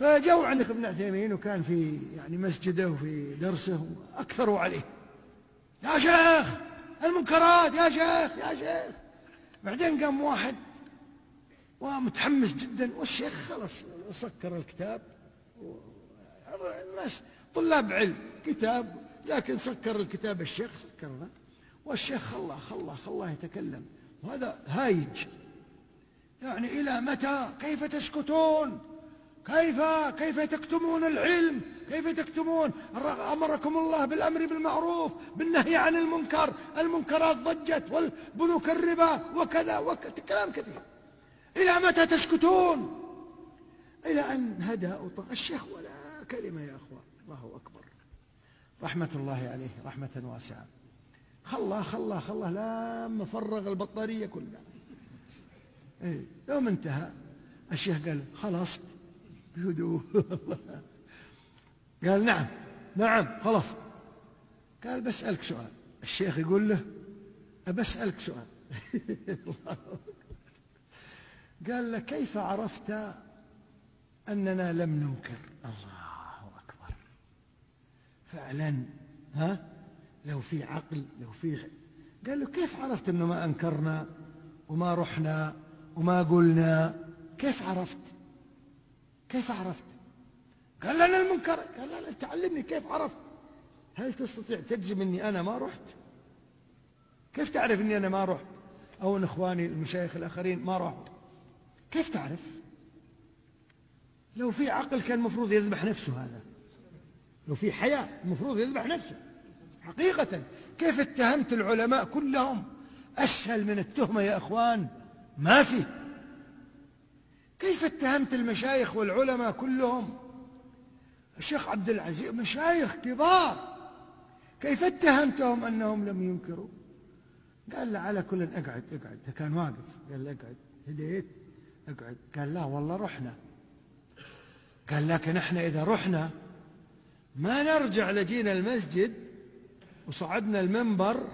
فجو عندك ابن عثيمين وكان في يعني مسجده وفي درسه أكثروا عليه يا شيخ المنكرات يا شيخ يا شيخ بعدين قام واحد ومتحمس جدا والشيخ خلص سكر الكتاب الناس طلاب علم كتاب لكن سكر الكتاب الشيخ سكرنا والشيخ خلاه خلاه خلاه يتكلم وهذا هايج يعني إلى متى كيف تسكتون كيف كيف تكتمون العلم كيف تكتمون أمركم الله بالأمر بالمعروف بالنهي عن المنكر المنكرات ضجت والبنوك الربا وكذا وكلام كثير إلى متى تسكتون إلى أن هدى الشيخ ولا كلمة يا أخوان الله أكبر رحمة الله عليه رحمة واسعة خلاه خلاه خلاه لما فرغ البطارية كلها إيه، يوم انتهى الشيخ قال خلصت بهدوء قال نعم نعم خلاص قال بسألك سؤال الشيخ يقول له أبسألك سؤال قال له كيف عرفت أننا لم ننكر الله أكبر فعلا ها لو في عقل لو في قال له كيف عرفت أنه ما أنكرنا وما رحنا وما قلنا كيف عرفت كيف عرفت قال لنا المنكر قال لنا تعلمني كيف عرفت هل تستطيع تجزم أني أنا ما رحت كيف تعرف أني أنا ما رحت أو أن إخواني المشايخ الآخرين ما رحت كيف تعرف لو في عقل كان المفروض يذبح نفسه هذا لو في حياة المفروض يذبح نفسه حقيقة كيف اتهمت العلماء كلهم أسهل من التهمة يا أخوان ما في كيف اتهمت المشايخ والعلماء كلهم الشيخ عبد العزيز مشايخ كبار كيف اتهمتهم أنهم لم ينكروا قال له على كل اقعد اقعد كان واقف قال له اقعد هديت اقعد قال لا والله رحنا قال لكن احنا إذا رحنا ما نرجع لجينا المسجد وصعدنا المنبر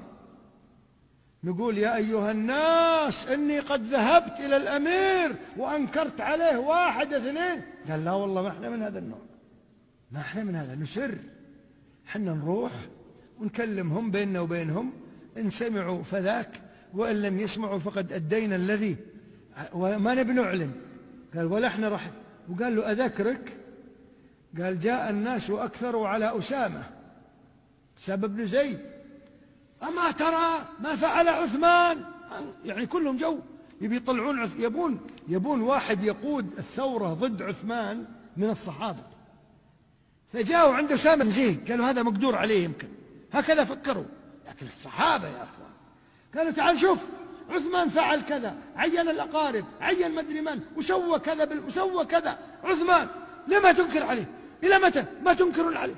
نقول يا أيها الناس إني قد ذهبت إلى الأمير وأنكرت عليه واحد اثنين قال لا والله ما احنا من هذا النوع ما احنا من هذا نسر حنا نروح ونكلمهم بيننا وبينهم إن سمعوا فذاك وإن لم يسمعوا فقد أدينا الذي وما نبي نعلن قال ولا احنا راح وقال له أذكرك قال جاء الناس وأكثروا على أسامة سبب بن زيد أما ترى ما فعل عثمان يعني كلهم جو يبي يطلعون يبون يبون واحد يقود الثورة ضد عثمان من الصحابة فجاءوا عند أسامة بن زيد قالوا هذا مقدور عليه يمكن هكذا فكروا لكن الصحابة يا أخوان قالوا تعال شوف عثمان فعل كذا عين الأقارب عين مدري من وسوى كذا وسوى كذا عثمان لما تنكر عليه إلى متى ما تنكرون عليه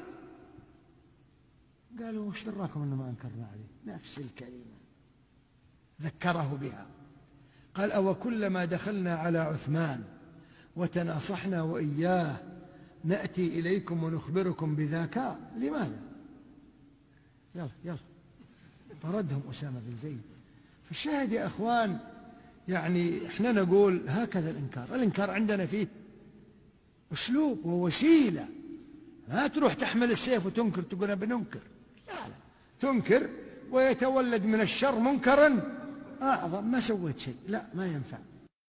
قالوا وش دراكم أنه ما أنكرنا عليه نفس الكلمة ذكره بها قال أو كلما دخلنا على عثمان وتناصحنا وإياه نأتي إليكم ونخبركم بذاك لماذا يلا يلا طردهم أسامة بن زيد فالشاهد يا أخوان يعني احنا نقول هكذا الإنكار الإنكار عندنا فيه أسلوب ووسيلة ما تروح تحمل السيف وتنكر تقول بننكر تنكر ويتولد من الشر منكرا أعظم ما سويت شيء لا ما ينفع